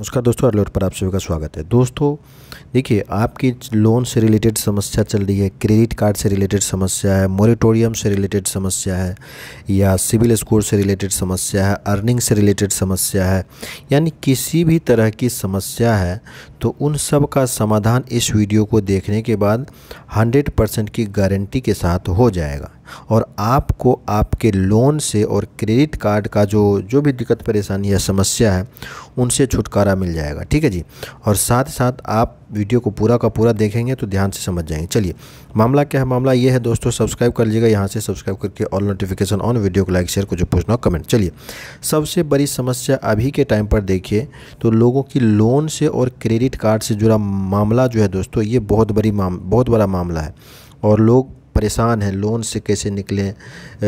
नमस्कार दोस्तों अर्लोट पर आप सभी का स्वागत है दोस्तों देखिए आपकी लोन से रिलेटेड समस्या चल रही है क्रेडिट कार्ड से रिलेटेड समस्या है मोरिटोरियम से रिलेटेड समस्या है या सिविल स्कोर से रिलेटेड समस्या है अर्निंग से रिलेटेड समस्या है यानी किसी भी तरह की समस्या है तो उन सब का समाधान इस वीडियो को देखने के बाद हंड्रेड की गारंटी के साथ हो जाएगा और आपको आपके लोन से और क्रेडिट कार्ड का जो जो भी दिक्कत परेशानी या समस्या है उनसे छुटकारा मिल जाएगा ठीक है जी और साथ ही साथ आप वीडियो को पूरा का पूरा देखेंगे तो ध्यान से समझ जाएंगे चलिए मामला क्या है मामला ये है दोस्तों सब्सक्राइब कर लीजिएगा यहाँ से सब्सक्राइब करके ऑल नोटिफिकेशन ऑन वीडियो को लाइक शेयर को जो पूछना हो कमेंट चलिए सबसे बड़ी समस्या अभी के टाइम पर देखिए तो लोगों की लोन से और क्रेडिट कार्ड से जुड़ा मामला जो है दोस्तों ये बहुत बड़ी बहुत बड़ा मामला है और लोग परेशान हैं लोन से कैसे निकलें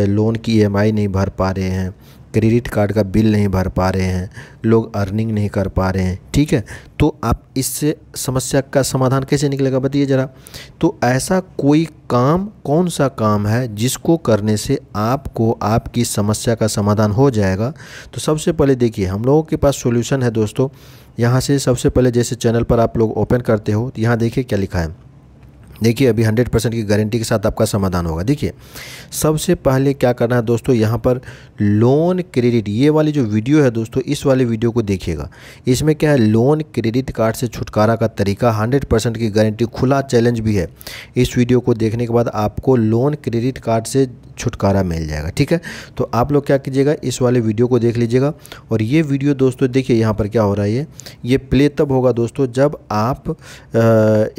लोन की ई e नहीं भर पा रहे हैं क्रेडिट कार्ड का बिल नहीं भर पा रहे हैं लोग अर्निंग नहीं कर पा रहे हैं ठीक है तो आप इससे समस्या का समाधान कैसे निकलेगा बताइए ज़रा तो ऐसा कोई काम कौन सा काम है जिसको करने से आपको आपकी समस्या का समाधान हो जाएगा तो सबसे पहले देखिए हम लोगों के पास सोल्यूशन है दोस्तों यहाँ से सबसे पहले जैसे चैनल पर आप लोग ओपन करते हो तो यहाँ देखिए क्या लिखा है देखिए अभी 100 परसेंट की गारंटी के साथ आपका समाधान होगा देखिए सबसे पहले क्या करना है दोस्तों यहाँ पर लोन क्रेडिट ये वाली जो वीडियो है दोस्तों इस वाली वीडियो को देखिएगा इसमें क्या है लोन क्रेडिट कार्ड से छुटकारा का तरीका 100 परसेंट की गारंटी खुला चैलेंज भी है इस वीडियो को देखने के बाद आपको लोन क्रेडिट कार्ड से छुटकारा मिल जाएगा ठीक है तो आप लोग क्या कीजिएगा इस वाले वीडियो को देख लीजिएगा और ये वीडियो दोस्तों देखिए यहाँ पर क्या हो रहा है ये ये प्ले तब होगा दोस्तों जब आप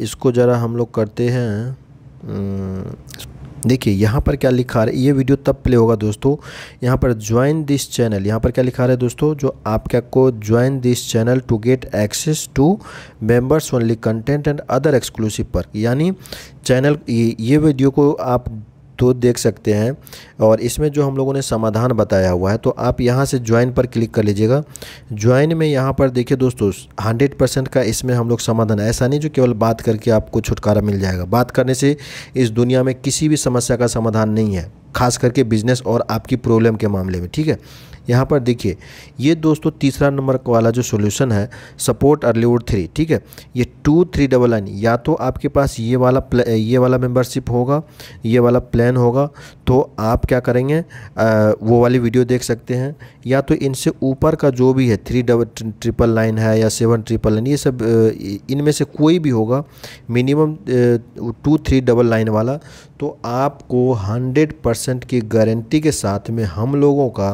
इसको ज़रा हम लोग करते हैं देखिए यहाँ पर क्या लिखा रहा है ये वीडियो तब प्ले होगा दोस्तों यहाँ पर ज्वाइन दिस चैनल यहाँ पर क्या लिखा रहा है दोस्तों जो आप क्या को join this channel to get access to members only content and other exclusive पर यानी चैनल ये, ये वीडियो को आप तो देख सकते हैं और इसमें जो हम लोगों ने समाधान बताया हुआ है तो आप यहाँ से ज्वाइन पर क्लिक कर लीजिएगा ज्वाइन में यहाँ पर देखिए दोस्तों हंड्रेड परसेंट का इसमें हम लोग समाधान ऐसा नहीं जो केवल बात करके आपको छुटकारा मिल जाएगा बात करने से इस दुनिया में किसी भी समस्या का समाधान नहीं है खास करके बिजनेस और आपकी प्रॉब्लम के मामले में ठीक है यहाँ पर देखिए ये दोस्तों तीसरा नंबर वाला जो सोल्यूशन है सपोर्ट अर्लीवुड थ्री ठीक है ये टू थ्री डबल नाइन या तो आपके पास ये वाला ये वाला मेम्बरशिप होगा ये वाला प्लान होगा तो आप क्या करेंगे आ, वो वाली वीडियो देख सकते हैं या तो इनसे ऊपर का जो भी है थ्री डबल ट्रिपल नाइन है या सेवन ट्रिपल नाइन ये सब इनमें से कोई भी होगा minimum two three double nine वाला तो आपको हंड्रेड परसेंट की गारंटी के साथ में हम लोगों का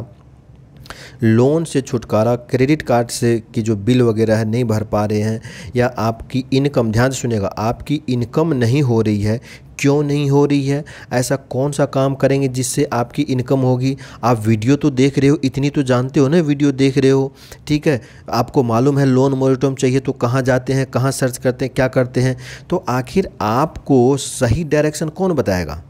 लोन से छुटकारा क्रेडिट कार्ड से की जो बिल वगैरह है नहीं भर पा रहे हैं या आपकी इनकम ध्यान से सुनेगा आपकी इनकम नहीं हो रही है क्यों नहीं हो रही है ऐसा कौन सा काम करेंगे जिससे आपकी इनकम होगी आप वीडियो तो देख रहे हो इतनी तो जानते हो ना वीडियो देख रहे हो ठीक है आपको मालूम है लोन मोरिटोम चाहिए तो कहाँ जाते हैं कहाँ सर्च करते हैं क्या करते हैं तो आखिर आपको सही डायरेक्शन कौन बताएगा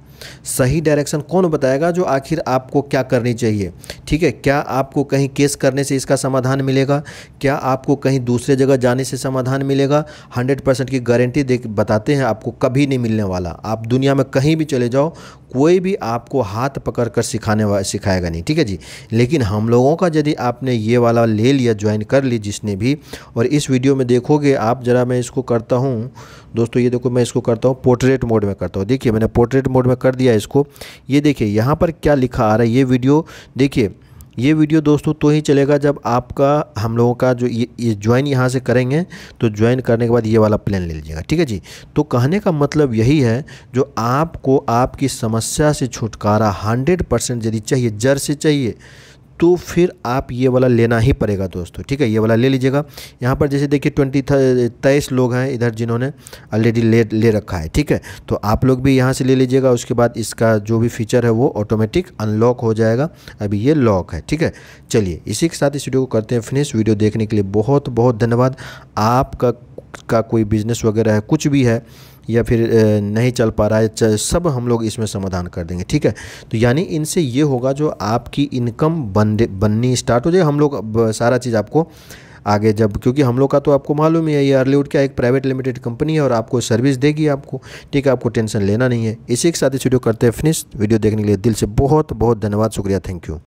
सही डायरेक्शन कौन बताएगा जो आखिर आपको क्या करनी चाहिए ठीक है क्या आपको कहीं केस करने से इसका समाधान मिलेगा क्या आपको कहीं दूसरे जगह जाने से समाधान मिलेगा हंड्रेड परसेंट की गारंटी दे बताते हैं आपको कभी नहीं मिलने वाला आप दुनिया में कहीं भी चले जाओ कोई भी आपको हाथ पकड़ कर सिखाने वा सिखाएगा नहीं ठीक है जी लेकिन हम लोगों का यदि आपने ये वाला ले लिया ज्वाइन कर ली जिसने भी और इस वीडियो में देखोगे आप ज़रा मैं इसको करता हूँ दोस्तों ये देखो मैं इसको करता हूँ पोर्ट्रेट मोड में करता हूँ देखिए मैंने पोर्ट्रेट मोड में कर दिया इसको ये देखिए यहाँ पर क्या लिखा आ रहा है ये वीडियो देखिए ये वीडियो दोस्तों तो ही चलेगा जब आपका हम लोगों का जो ये, ज्वाइन यहाँ से करेंगे तो ज्वाइन करने के बाद ये वाला प्लान ले लीजिएगा ठीक है जी तो कहने का मतलब यही है जो आपको आपकी समस्या से छुटकारा हंड्रेड परसेंट यदि चाहिए जड़ से चाहिए तो फिर आप ये वाला लेना ही पड़ेगा दोस्तों ठीक है ये वाला ले लीजिएगा यहाँ पर जैसे देखिए ट्वेंटी तेईस लोग हैं इधर जिन्होंने ऑलरेडी ले ले रखा है ठीक है तो आप लोग भी यहाँ से ले लीजिएगा उसके बाद इसका जो भी फीचर है वो ऑटोमेटिक अनलॉक हो जाएगा अभी ये लॉक है ठीक है चलिए इसी के साथ इस वीडियो को करते हैं फिनिश वीडियो देखने के लिए बहुत बहुत धन्यवाद आपका का कोई बिजनेस वगैरह है कुछ भी है या फिर नहीं चल पा रहा है सब हम लोग इसमें समाधान कर देंगे ठीक है तो यानी इनसे ये होगा जो आपकी इनकम बन बननी स्टार्ट हो जाए हम लोग सारा चीज़ आपको आगे जब क्योंकि हम लोग का तो आपको मालूम ही है ये अर्लीवुड क्या एक प्राइवेट लिमिटेड कंपनी है और आपको सर्विस देगी आपको ठीक है आपको टेंशन लेना नहीं है इसी के साथ इस वीडियो करते हैं फिनिश वीडियो देखने के लिए दिल से बहुत बहुत धन्यवाद शुक्रिया थैंक यू